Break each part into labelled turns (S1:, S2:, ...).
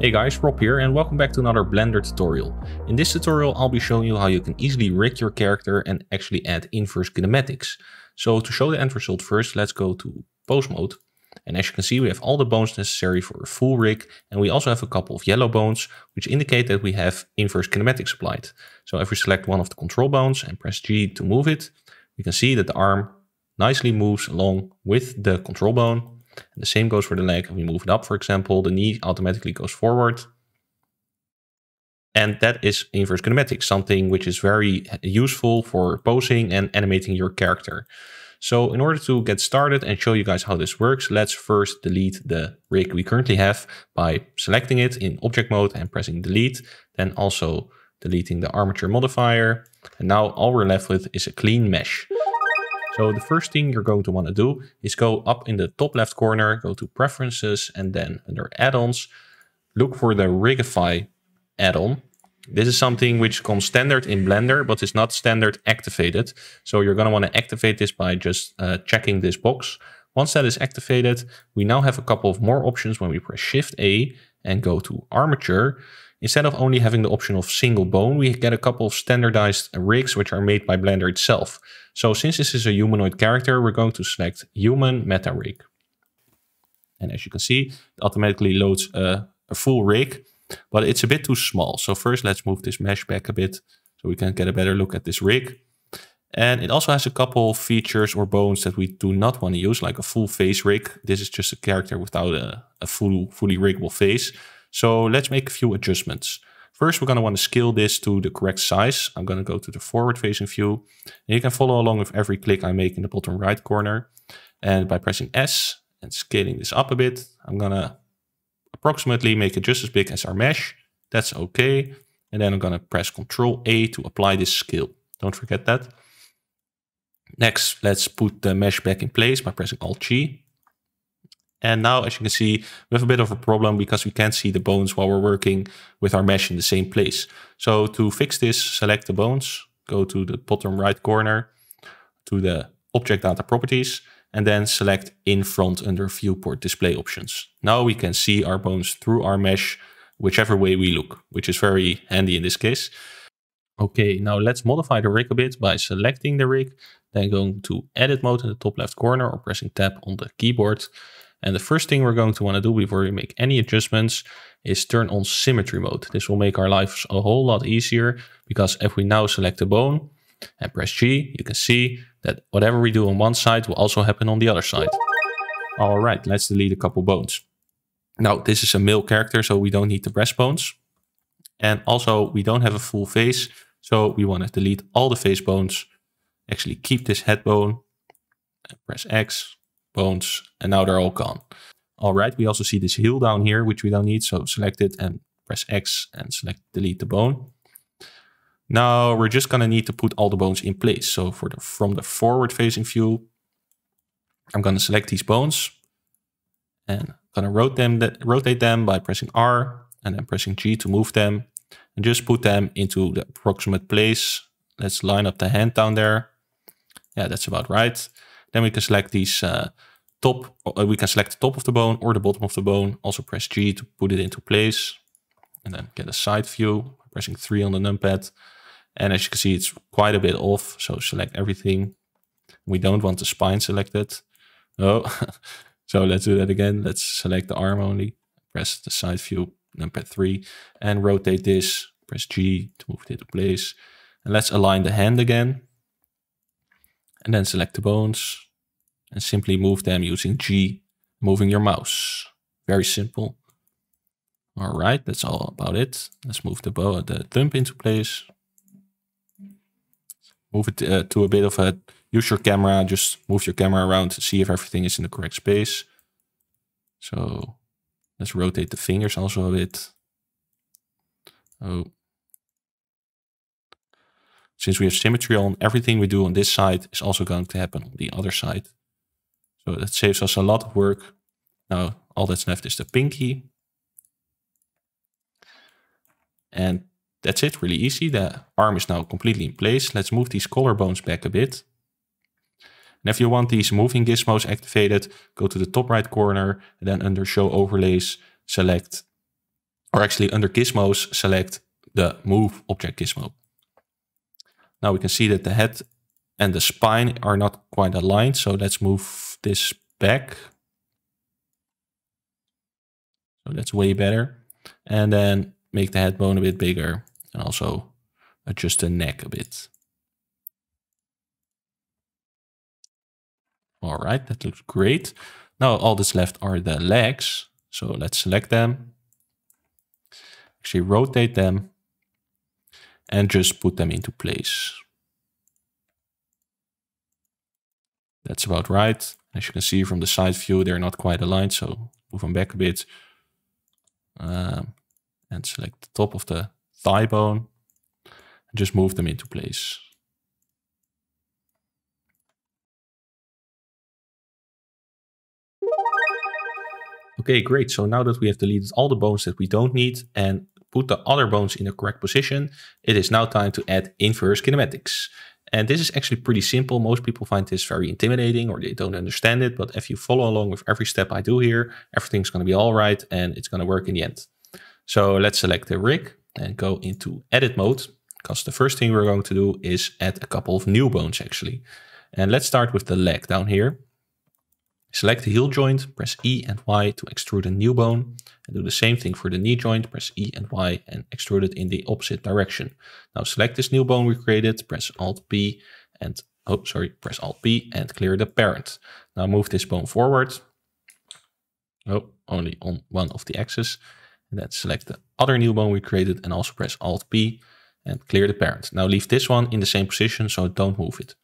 S1: Hey guys, Rob here and welcome back to another Blender tutorial. In this tutorial I'll be showing you how you can easily rig your character and actually add inverse kinematics. So to show the end result first, let's go to pose mode. And as you can see we have all the bones necessary for a full rig and we also have a couple of yellow bones which indicate that we have inverse kinematics applied. So if we select one of the control bones and press G to move it, we can see that the arm nicely moves along with the control bone and the same goes for the leg. If we move it up, for example, the knee automatically goes forward. And that is inverse kinematics, something which is very useful for posing and animating your character. So in order to get started and show you guys how this works, let's first delete the rig we currently have by selecting it in object mode and pressing delete, then also deleting the armature modifier. And now all we're left with is a clean mesh. So the first thing you're going to want to do is go up in the top left corner, go to preferences and then under add-ons, look for the Rigify add-on. This is something which comes standard in Blender, but is not standard activated. So you're going to want to activate this by just uh, checking this box. Once that is activated, we now have a couple of more options when we press Shift A and go to Armature. Instead of only having the option of single bone, we get a couple of standardized rigs which are made by Blender itself. So since this is a humanoid character, we're going to select human meta rig. And as you can see, it automatically loads a, a full rig, but it's a bit too small. So first let's move this mesh back a bit so we can get a better look at this rig. And it also has a couple features or bones that we do not want to use, like a full face rig. This is just a character without a, a full, fully riggable face. So let's make a few adjustments. First, we're going to want to scale this to the correct size. I'm going to go to the forward facing view. And you can follow along with every click I make in the bottom right corner. And by pressing S and scaling this up a bit, I'm going to approximately make it just as big as our mesh. That's okay. And then I'm going to press Control A to apply this scale. Don't forget that. Next, let's put the mesh back in place by pressing Alt G. And now, as you can see, we have a bit of a problem because we can't see the bones while we're working with our mesh in the same place. So to fix this, select the bones, go to the bottom right corner, to the object data properties, and then select in front under viewport display options. Now we can see our bones through our mesh, whichever way we look, which is very handy in this case. Okay, now let's modify the rig a bit by selecting the rig, then going to edit mode in the top left corner or pressing tab on the keyboard. And the first thing we're going to want to do before we make any adjustments is turn on symmetry mode. This will make our lives a whole lot easier because if we now select a bone and press G, you can see that whatever we do on one side will also happen on the other side. All right, let's delete a couple bones. Now, this is a male character, so we don't need the breastbones. And also, we don't have a full face, so we want to delete all the face bones. Actually, keep this head bone and press X bones, and now they're all gone. All right, we also see this heel down here, which we don't need. So select it and press X and select delete the bone. Now we're just gonna need to put all the bones in place. So for the from the forward facing view, I'm gonna select these bones and I'm gonna rotate them, rotate them by pressing R and then pressing G to move them and just put them into the approximate place. Let's line up the hand down there. Yeah, that's about right. Then we can select these uh, top, uh, we can select the top of the bone or the bottom of the bone. Also press G to put it into place and then get a side view pressing three on the numpad. And as you can see, it's quite a bit off. So select everything. We don't want the spine selected. Oh, so let's do that again. Let's select the arm only. Press the side view numpad three and rotate this. Press G to move it into place. And let's align the hand again and then select the bones and simply move them using G, moving your mouse. Very simple. All right, that's all about it. Let's move the, bow, the thumb into place. Move it uh, to a bit of a, use your camera, just move your camera around to see if everything is in the correct space. So let's rotate the fingers also a bit. Oh, since we have symmetry on, everything we do on this side is also going to happen on the other side. So that saves us a lot of work. Now all that's left is the pinky. And that's it, really easy. The arm is now completely in place. Let's move these collarbones back a bit. And if you want these moving gizmos activated, go to the top right corner, and then under show overlays, select, or actually under gizmos, select the move object gizmo. Now we can see that the head and the spine are not quite aligned. So let's move this back. So that's way better. And then make the head bone a bit bigger and also adjust the neck a bit. All right, that looks great. Now all that's left are the legs. So let's select them. Actually rotate them and just put them into place. That's about right. As you can see from the side view, they're not quite aligned, so move them back a bit. Um, and select the top of the thigh bone and just move them into place. Okay, great. So now that we have deleted all the bones that we don't need and put the other bones in the correct position, it is now time to add inverse kinematics. And this is actually pretty simple. Most people find this very intimidating or they don't understand it. But if you follow along with every step I do here, everything's going to be all right and it's going to work in the end. So let's select the rig and go into edit mode because the first thing we're going to do is add a couple of new bones actually. And let's start with the leg down here. Select the heel joint, press E and Y to extrude a new bone. And do the same thing for the knee joint, press E and Y and extrude it in the opposite direction. Now select this new bone we created, press Alt B and, oh sorry, press Alt B and clear the parent. Now move this bone forward. Oh, only on one of the axes. And then select the other new bone we created and also press Alt B and clear the parent. Now leave this one in the same position, so don't move it.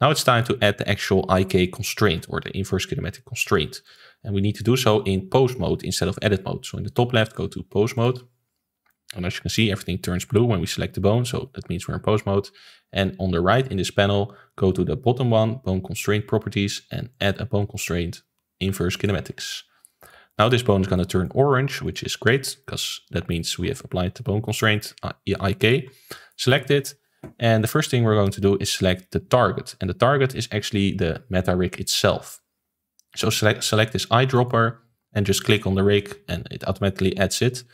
S1: Now it's time to add the actual IK constraint or the inverse kinematic constraint. And we need to do so in pose mode instead of edit mode. So in the top left, go to pose mode. And as you can see, everything turns blue when we select the bone. So that means we're in pose mode. And on the right in this panel, go to the bottom one, bone constraint properties and add a bone constraint inverse kinematics. Now this bone is going to turn orange, which is great because that means we have applied the bone constraint uh, IK. Select it and the first thing we're going to do is select the target. And the target is actually the meta rig itself. So select, select this eyedropper and just click on the rig and it automatically adds it.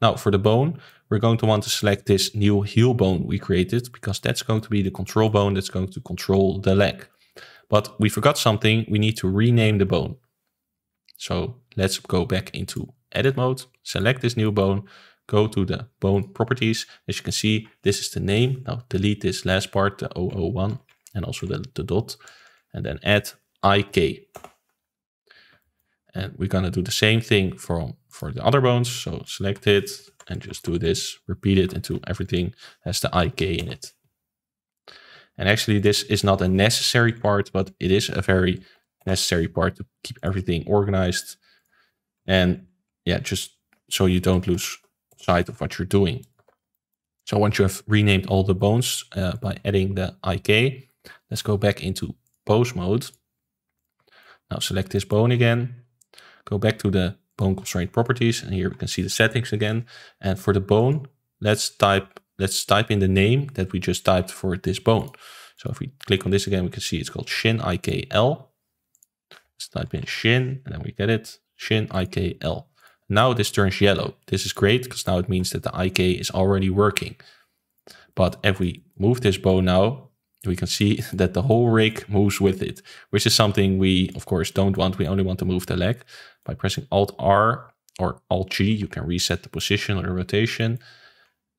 S1: Now for the bone, we're going to want to select this new heel bone we created because that's going to be the control bone that's going to control the leg. But we forgot something, we need to rename the bone. So let's go back into edit mode, select this new bone, go to the bone properties. As you can see, this is the name. Now delete this last part, the 001, and also the, the dot, and then add IK. And we're gonna do the same thing from for the other bones. So select it and just do this, repeat it until everything has the IK in it. And actually this is not a necessary part, but it is a very necessary part to keep everything organized. And yeah, just so you don't lose side of what you're doing. So once you have renamed all the bones uh, by adding the IK, let's go back into pose mode. Now select this bone again, go back to the bone constraint properties and here we can see the settings again. And for the bone, let's type, let's type in the name that we just typed for this bone. So if we click on this again, we can see it's called Shin IKL. Let's type in Shin and then we get it, Shin IKL. Now this turns yellow. This is great because now it means that the IK is already working. But if we move this bow now, we can see that the whole rig moves with it, which is something we, of course, don't want. We only want to move the leg. By pressing Alt-R or Alt-G, you can reset the position or the rotation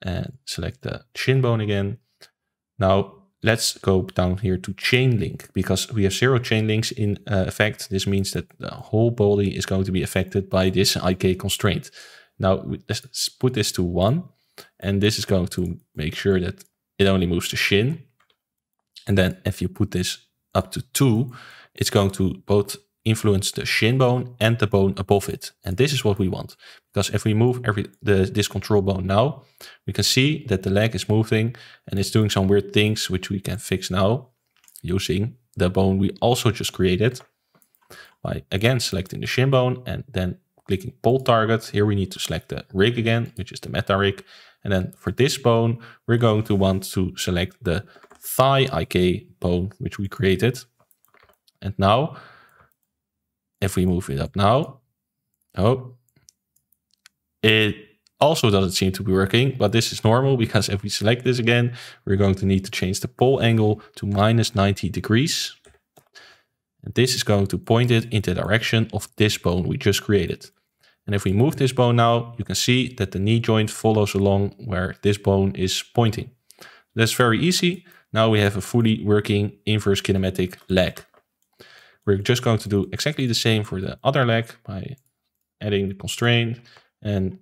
S1: and select the shin bone again. Now Let's go down here to chain link because we have zero chain links in uh, effect. This means that the whole body is going to be affected by this IK constraint. Now let's put this to one and this is going to make sure that it only moves the shin. And then if you put this up to two, it's going to both influence the shin bone and the bone above it. And this is what we want. Because if we move every the, this control bone now, we can see that the leg is moving and it's doing some weird things, which we can fix now using the bone we also just created by again selecting the shin bone and then clicking pull target. Here we need to select the rig again, which is the meta rig. And then for this bone, we're going to want to select the thigh IK bone, which we created. And now if we move it up now, oh, it also doesn't seem to be working, but this is normal because if we select this again, we're going to need to change the pole angle to minus 90 degrees. And this is going to point it in the direction of this bone we just created. And if we move this bone now, you can see that the knee joint follows along where this bone is pointing. That's very easy. Now we have a fully working inverse kinematic leg. We're just going to do exactly the same for the other leg by adding the constraint and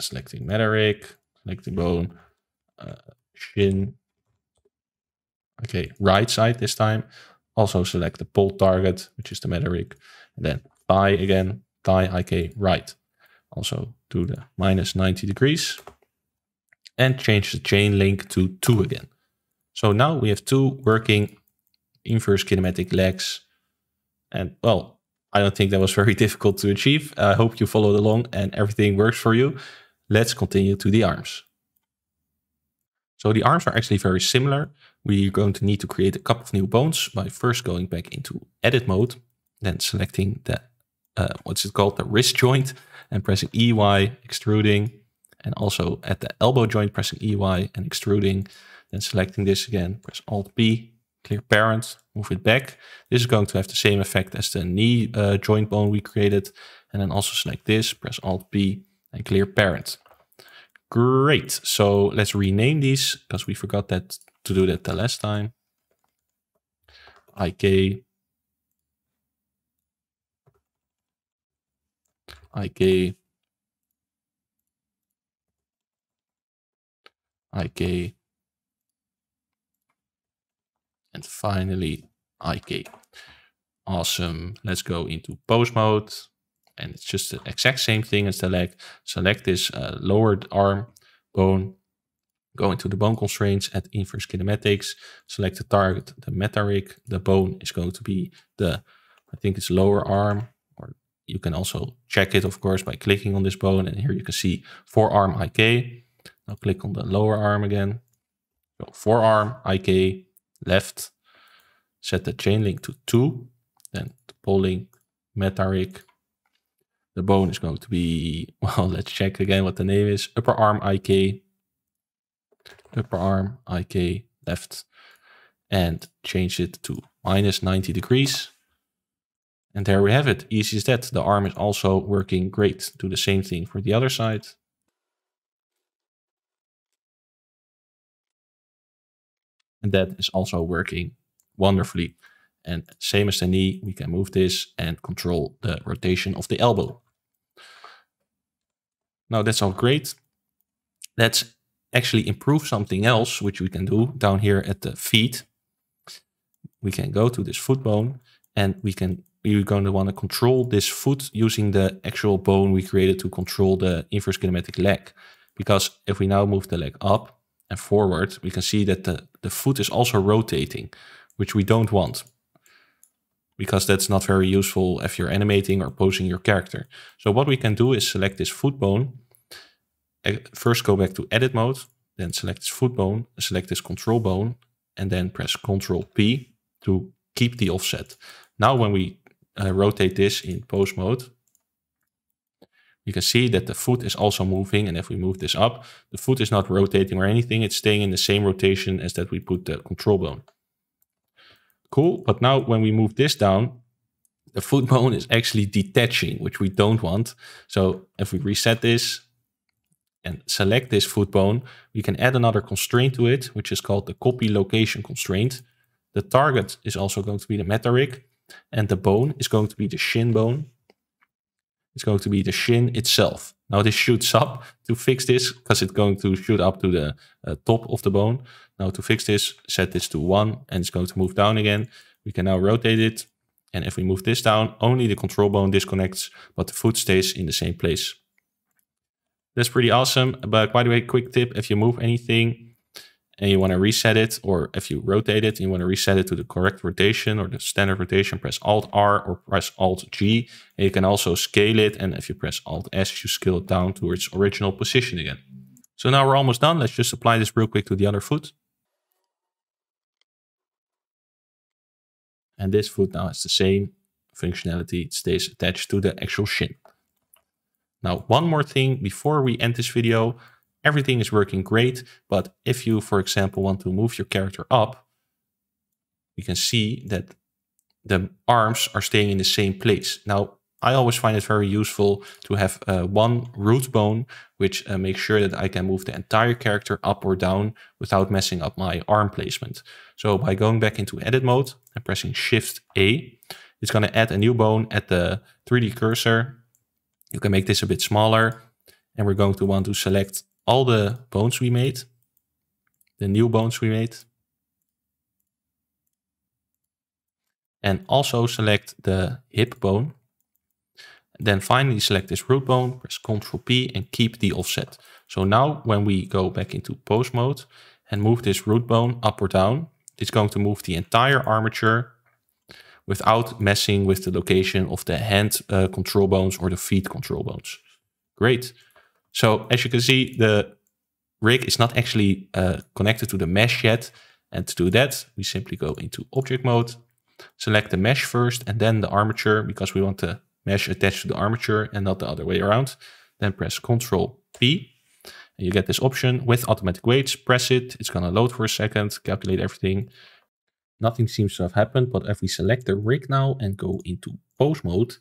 S1: selecting select selecting bone, uh, shin. Okay, right side this time. Also select the pull target, which is the metaric, and then thigh again, thigh IK right. Also do the minus 90 degrees and change the chain link to two again. So now we have two working inverse kinematic legs. And well, I don't think that was very difficult to achieve. I hope you followed along and everything works for you. Let's continue to the arms. So the arms are actually very similar. We're going to need to create a couple of new bones by first going back into edit mode, then selecting the, uh, what's it called, the wrist joint and pressing EY, extruding, and also at the elbow joint, pressing EY and extruding, then selecting this again, press Alt B, click parent, move it back. This is going to have the same effect as the knee uh, joint bone we created. And then also select this, press Alt B and clear parent. Great. So let's rename these because we forgot that to do that the last time. IK. IK. IK and finally, IK. Awesome. Let's go into pose mode. And it's just the exact same thing as select. Select this uh, lowered arm bone. Go into the bone constraints at inverse kinematics. Select the target, the meta rig. The bone is going to be the, I think it's lower arm. Or you can also check it, of course, by clicking on this bone. And here you can see forearm IK. Now click on the lower arm again. So forearm, IK, left, set the chain link to two, then the polling meta rig. The bone is going to be, well, let's check again what the name is. Upper arm IK, upper arm IK left, and change it to minus 90 degrees. And there we have it. Easy as that. The arm is also working great. Do the same thing for the other side. And that is also working wonderfully. And same as the knee, we can move this and control the rotation of the elbow. Now that's all great. Let's actually improve something else, which we can do down here at the feet. We can go to this foot bone and we can we are going to want to control this foot using the actual bone we created to control the inverse kinematic leg. Because if we now move the leg up, and forward, we can see that the, the foot is also rotating, which we don't want because that's not very useful if you're animating or posing your character. So what we can do is select this foot bone. First go back to edit mode, then select this foot bone, select this control bone, and then press control P to keep the offset. Now when we uh, rotate this in pose mode, you can see that the foot is also moving. And if we move this up, the foot is not rotating or anything. It's staying in the same rotation as that we put the control bone. Cool. But now when we move this down, the foot bone is actually detaching, which we don't want. So if we reset this and select this foot bone, we can add another constraint to it, which is called the copy location constraint. The target is also going to be the meta rig, and the bone is going to be the shin bone. It's going to be the shin itself. Now this shoots up to fix this because it's going to shoot up to the uh, top of the bone. Now to fix this, set this to one and it's going to move down again. We can now rotate it. And if we move this down, only the control bone disconnects, but the foot stays in the same place. That's pretty awesome. But by the way, quick tip, if you move anything, and you want to reset it, or if you rotate it, you want to reset it to the correct rotation or the standard rotation, press Alt R or press Alt G. And you can also scale it. And if you press Alt S, you scale it down to its original position again. So now we're almost done. Let's just apply this real quick to the other foot. And this foot now has the same functionality. It stays attached to the actual shin. Now, one more thing before we end this video, everything is working great. But if you, for example, want to move your character up, you can see that the arms are staying in the same place. Now, I always find it very useful to have uh, one root bone, which uh, makes sure that I can move the entire character up or down without messing up my arm placement. So by going back into edit mode and pressing shift A, it's going to add a new bone at the 3D cursor. You can make this a bit smaller and we're going to want to select all the bones we made, the new bones we made. And also select the hip bone. Then finally select this root bone, press Ctrl P and keep the offset. So now when we go back into pose mode and move this root bone up or down, it's going to move the entire armature without messing with the location of the hand uh, control bones or the feet control bones. Great. So as you can see, the rig is not actually uh, connected to the mesh yet. And to do that, we simply go into object mode, select the mesh first and then the armature because we want the mesh attached to the armature and not the other way around. Then press Ctrl P and you get this option with automatic weights. Press it, it's gonna load for a second, calculate everything. Nothing seems to have happened, but if we select the rig now and go into pose mode,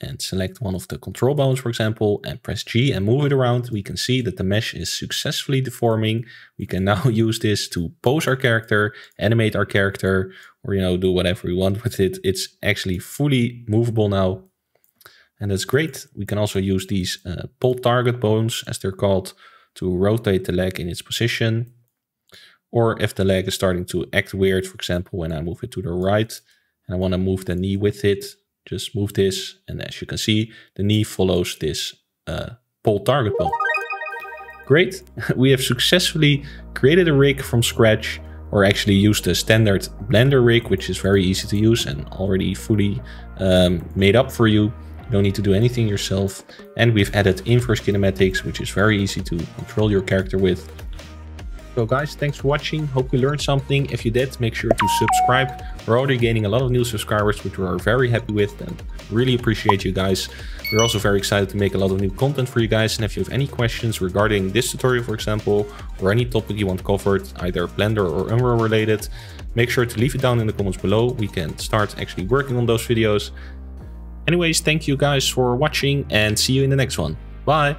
S1: and select one of the control bones, for example, and press G and move it around, we can see that the mesh is successfully deforming. We can now use this to pose our character, animate our character, or, you know, do whatever we want with it. It's actually fully movable now. And that's great. We can also use these uh, target bones, as they're called, to rotate the leg in its position. Or if the leg is starting to act weird, for example, when I move it to the right and I want to move the knee with it, just move this. And as you can see, the knee follows this uh, pole target pole. Great, we have successfully created a rig from scratch or actually used a standard Blender rig, which is very easy to use and already fully um, made up for you. You don't need to do anything yourself. And we've added inverse kinematics, which is very easy to control your character with. So guys thanks for watching hope you learned something if you did make sure to subscribe we're already gaining a lot of new subscribers which we are very happy with and really appreciate you guys we're also very excited to make a lot of new content for you guys and if you have any questions regarding this tutorial for example or any topic you want covered either blender or unreal related make sure to leave it down in the comments below we can start actually working on those videos anyways thank you guys for watching and see you in the next one bye